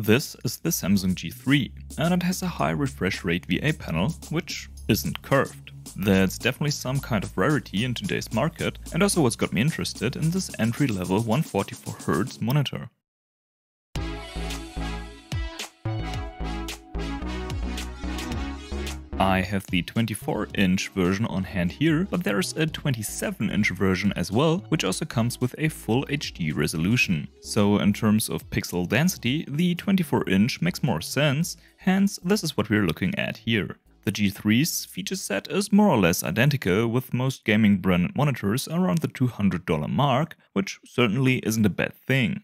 This is the Samsung G3 and it has a high refresh rate VA panel, which isn't curved. That's definitely some kind of rarity in today's market and also what's got me interested in this entry-level 144Hz monitor. I have the 24 inch version on hand here, but there's a 27 inch version as well, which also comes with a full HD resolution. So in terms of pixel density, the 24 inch makes more sense, hence this is what we're looking at here. The G3's feature set is more or less identical with most gaming branded monitors around the $200 mark, which certainly isn't a bad thing.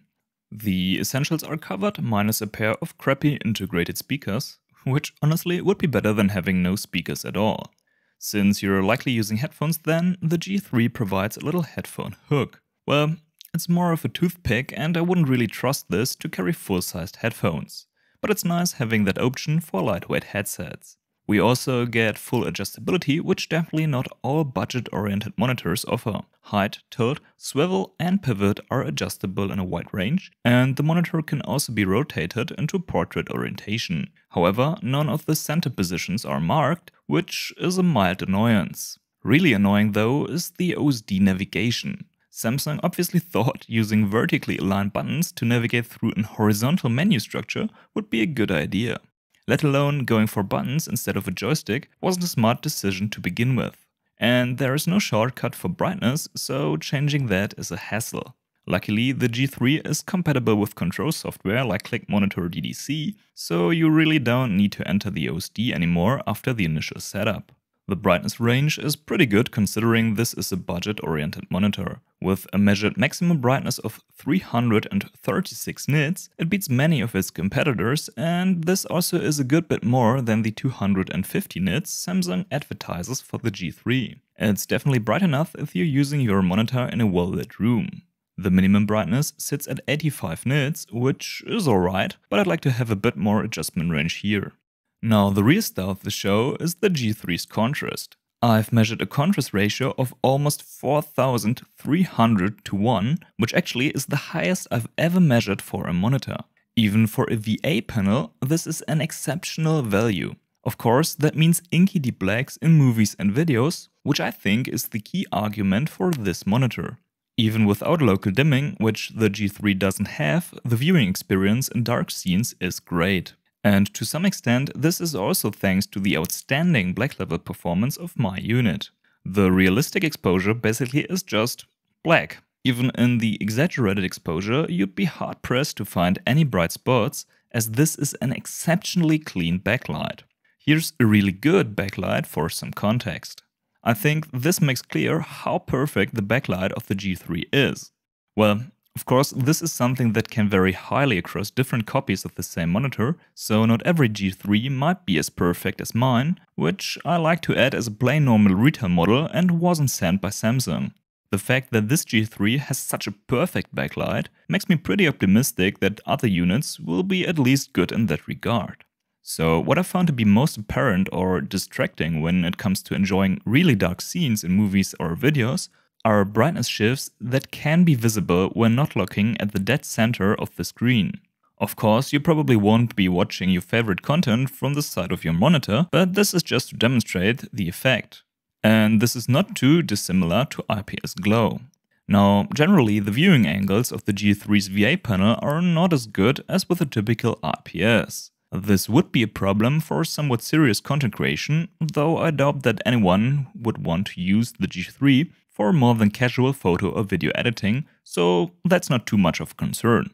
The essentials are covered minus a pair of crappy integrated speakers, which honestly would be better than having no speakers at all. Since you're likely using headphones then, the G3 provides a little headphone hook. Well, it's more of a toothpick and I wouldn't really trust this to carry full-sized headphones. But it's nice having that option for lightweight headsets. We also get full adjustability, which definitely not all budget-oriented monitors offer. Height, tilt, swivel and pivot are adjustable in a wide range, and the monitor can also be rotated into portrait orientation. However, none of the center positions are marked, which is a mild annoyance. Really annoying though is the OSD navigation. Samsung obviously thought using vertically aligned buttons to navigate through an horizontal menu structure would be a good idea let alone going for buttons instead of a joystick, wasn't a smart decision to begin with. And there is no shortcut for brightness, so changing that is a hassle. Luckily, the G3 is compatible with control software like Click Monitor DDC, so you really don't need to enter the OSD anymore after the initial setup. The brightness range is pretty good considering this is a budget-oriented monitor. With a measured maximum brightness of 336 nits, it beats many of its competitors and this also is a good bit more than the 250 nits Samsung advertises for the G3. It's definitely bright enough if you're using your monitor in a well-lit room. The minimum brightness sits at 85 nits, which is alright, but I'd like to have a bit more adjustment range here. Now the real star of the show is the G3's contrast. I've measured a contrast ratio of almost 4300 to 1, which actually is the highest I've ever measured for a monitor. Even for a VA panel, this is an exceptional value. Of course, that means inky deep blacks in movies and videos, which I think is the key argument for this monitor. Even without local dimming, which the G3 doesn't have, the viewing experience in dark scenes is great. And to some extent, this is also thanks to the outstanding black level performance of my unit. The realistic exposure basically is just black. Even in the exaggerated exposure, you'd be hard pressed to find any bright spots, as this is an exceptionally clean backlight. Here's a really good backlight for some context. I think this makes clear how perfect the backlight of the G3 is. Well, of course, this is something that can vary highly across different copies of the same monitor, so not every G3 might be as perfect as mine, which I like to add as a plain normal retail model and wasn't sent by Samsung. The fact that this G3 has such a perfect backlight makes me pretty optimistic that other units will be at least good in that regard. So what I found to be most apparent or distracting when it comes to enjoying really dark scenes in movies or videos are brightness shifts that can be visible when not looking at the dead center of the screen. Of course, you probably won't be watching your favorite content from the side of your monitor, but this is just to demonstrate the effect. And this is not too dissimilar to IPS glow. Now, generally, the viewing angles of the G3's VA panel are not as good as with a typical IPS. This would be a problem for somewhat serious content creation, though I doubt that anyone would want to use the G3 for more than casual photo or video editing, so that's not too much of concern.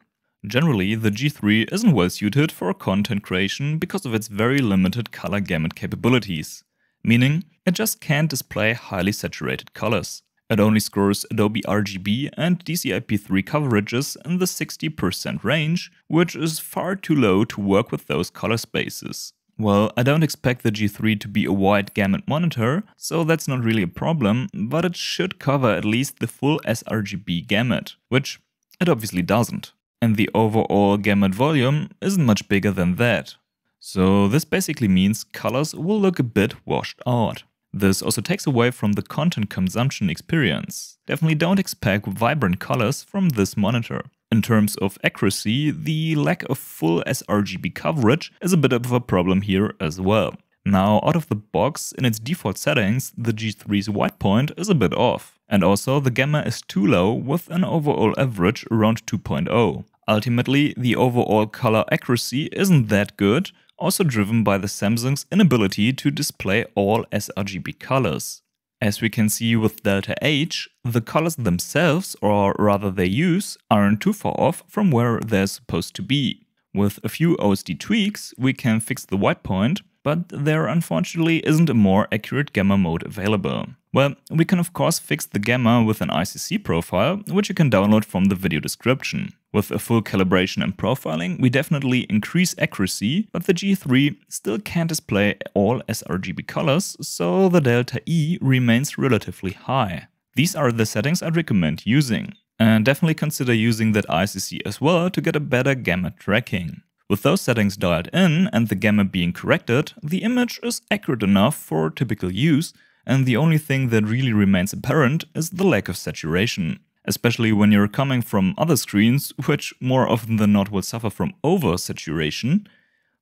Generally, the G3 isn't well suited for content creation because of its very limited color gamut capabilities, meaning it just can't display highly saturated colors. It only scores Adobe RGB and DCI-P3 coverages in the 60% range, which is far too low to work with those color spaces. Well, I don't expect the G3 to be a wide gamut monitor, so that's not really a problem, but it should cover at least the full sRGB gamut, which it obviously doesn't. And the overall gamut volume isn't much bigger than that. So this basically means colors will look a bit washed out. This also takes away from the content consumption experience. Definitely don't expect vibrant colors from this monitor. In terms of accuracy, the lack of full sRGB coverage is a bit of a problem here as well. Now, out of the box, in its default settings, the G3's white point is a bit off. And also, the gamma is too low with an overall average around 2.0. Ultimately, the overall color accuracy isn't that good, also driven by the Samsung's inability to display all sRGB colors. As we can see with delta H, the colors themselves, or rather their use, aren't too far off from where they're supposed to be. With a few OSD tweaks, we can fix the white point, but there unfortunately isn't a more accurate gamma mode available. Well, we can of course fix the gamma with an ICC profile, which you can download from the video description. With a full calibration and profiling, we definitely increase accuracy, but the G3 still can't display all sRGB colors, so the delta E remains relatively high. These are the settings I'd recommend using. And definitely consider using that ICC as well to get a better gamma tracking. With those settings dialed in and the gamma being corrected, the image is accurate enough for typical use, and the only thing that really remains apparent is the lack of saturation. Especially when you're coming from other screens, which more often than not will suffer from oversaturation,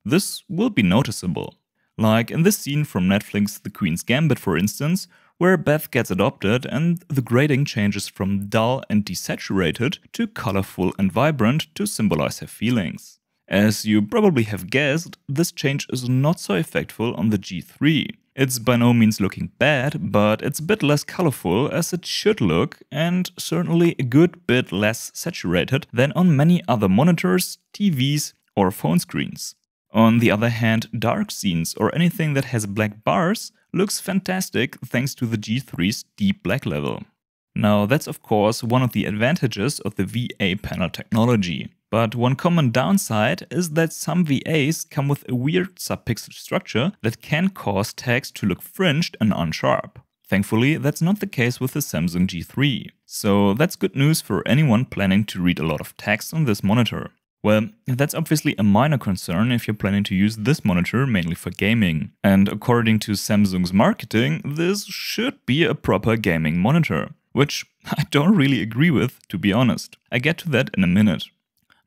this will be noticeable. Like in this scene from Netflix's The Queen's Gambit, for instance, where Beth gets adopted and the grading changes from dull and desaturated to colorful and vibrant to symbolize her feelings. As you probably have guessed, this change is not so effectful on the G3. It's by no means looking bad, but it's a bit less colorful as it should look and certainly a good bit less saturated than on many other monitors, TVs or phone screens. On the other hand, dark scenes or anything that has black bars looks fantastic thanks to the G3's deep black level. Now that's of course one of the advantages of the VA panel technology. But one common downside is that some VAs come with a weird subpixel structure that can cause text to look fringed and unsharp. Thankfully, that's not the case with the Samsung G3. So that's good news for anyone planning to read a lot of text on this monitor. Well, that's obviously a minor concern if you're planning to use this monitor mainly for gaming. And according to Samsung's marketing, this should be a proper gaming monitor. Which I don't really agree with, to be honest. I get to that in a minute.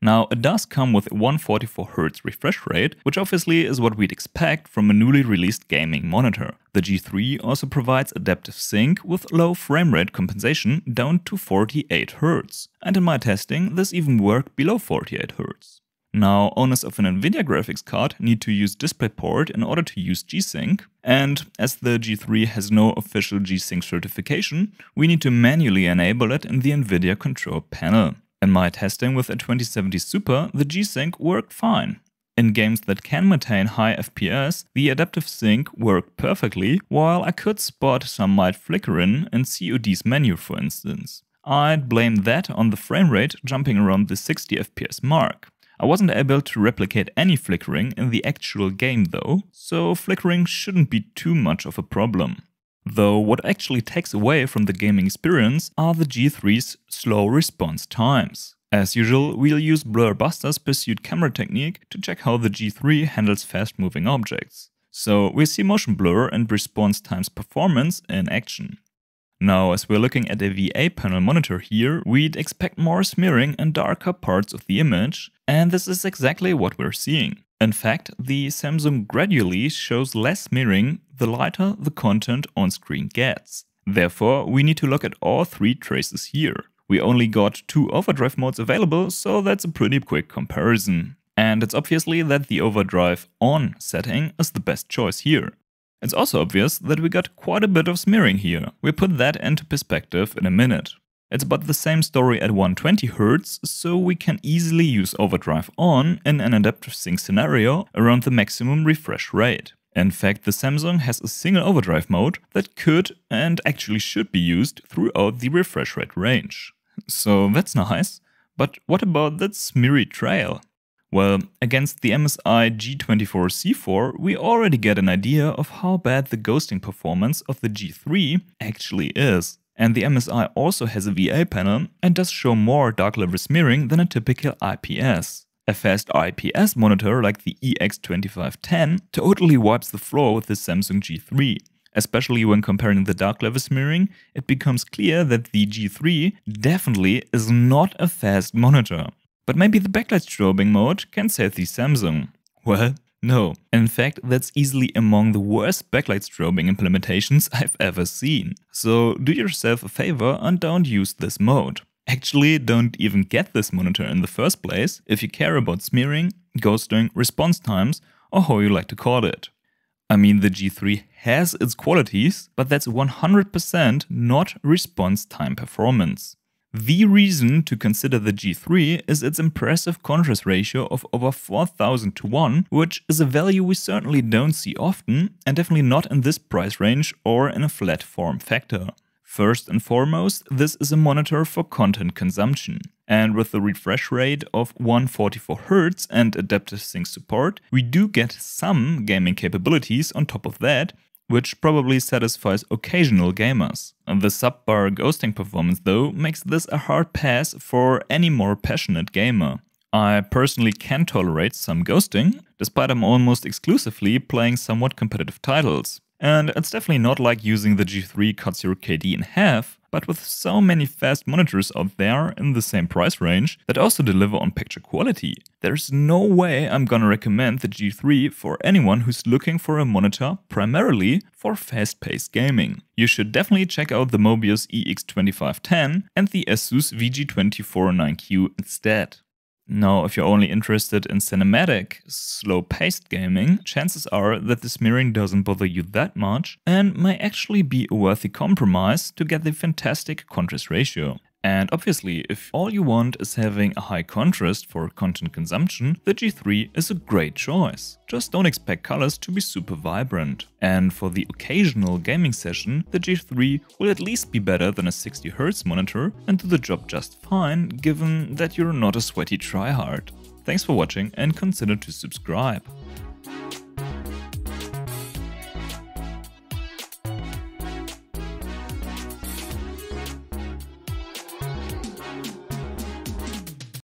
Now, it does come with 144Hz refresh rate, which obviously is what we'd expect from a newly released gaming monitor. The G3 also provides adaptive sync with low frame rate compensation down to 48Hz. And in my testing, this even worked below 48Hz. Now, owners of an Nvidia graphics card need to use DisplayPort in order to use G-Sync, and as the G3 has no official G-Sync certification, we need to manually enable it in the Nvidia control panel. In my testing with a 2070 Super, the G-Sync worked fine. In games that can maintain high FPS, the adaptive sync worked perfectly, while I could spot some mild flickering in COD's menu for instance. I'd blame that on the framerate jumping around the 60 FPS mark. I wasn't able to replicate any flickering in the actual game though, so flickering shouldn't be too much of a problem. Though what actually takes away from the gaming experience are the G3's slow response times. As usual, we'll use Blurbuster's pursuit camera technique to check how the G3 handles fast-moving objects. So we see motion blur and response times performance in action. Now, as we're looking at a VA panel monitor here, we'd expect more smearing and darker parts of the image, and this is exactly what we're seeing. In fact, the Samsung gradually shows less smearing the lighter the content on screen gets. Therefore, we need to look at all three traces here. We only got two overdrive modes available, so that's a pretty quick comparison. And it's obviously that the overdrive on setting is the best choice here. It's also obvious that we got quite a bit of smearing here. We'll put that into perspective in a minute. It's about the same story at 120Hz, so we can easily use overdrive on in an adaptive sync scenario around the maximum refresh rate. In fact, the Samsung has a single overdrive mode that could and actually should be used throughout the refresh rate range. So that's nice, but what about that smeary trail? Well, against the MSI G24C4, we already get an idea of how bad the ghosting performance of the G3 actually is. And the MSI also has a VA panel and does show more dark level smearing than a typical IPS. A fast IPS monitor like the EX2510 totally wipes the floor with the Samsung G3. Especially when comparing the dark level smearing, it becomes clear that the G3 definitely is not a fast monitor. But maybe the backlight strobing mode can save the Samsung. Well, no. In fact, that's easily among the worst backlight strobing implementations I've ever seen. So do yourself a favor and don't use this mode actually don't even get this monitor in the first place if you care about smearing, ghosting, response times, or how you like to call it. I mean, the G3 has its qualities, but that's 100% not response time performance. The reason to consider the G3 is its impressive contrast ratio of over 4000 to 1, which is a value we certainly don't see often and definitely not in this price range or in a flat form factor. First and foremost, this is a monitor for content consumption. And with a refresh rate of 144 Hz and adaptive sync support, we do get some gaming capabilities on top of that, which probably satisfies occasional gamers. The subpar ghosting performance though makes this a hard pass for any more passionate gamer. I personally can tolerate some ghosting, despite I'm almost exclusively playing somewhat competitive titles. And it's definitely not like using the G3 cuts your KD in half, but with so many fast monitors out there in the same price range that also deliver on picture quality, there's no way I'm gonna recommend the G3 for anyone who's looking for a monitor primarily for fast-paced gaming. You should definitely check out the Mobius EX2510 and the Asus VG249Q instead. Now, if you're only interested in cinematic, slow-paced gaming, chances are that the smearing doesn't bother you that much and may actually be a worthy compromise to get the fantastic contrast ratio. And obviously, if all you want is having a high contrast for content consumption, the G3 is a great choice. Just don't expect colors to be super vibrant. And for the occasional gaming session, the G3 will at least be better than a 60Hz monitor and do the job just fine, given that you're not a sweaty tryhard. Thanks for watching and consider to subscribe.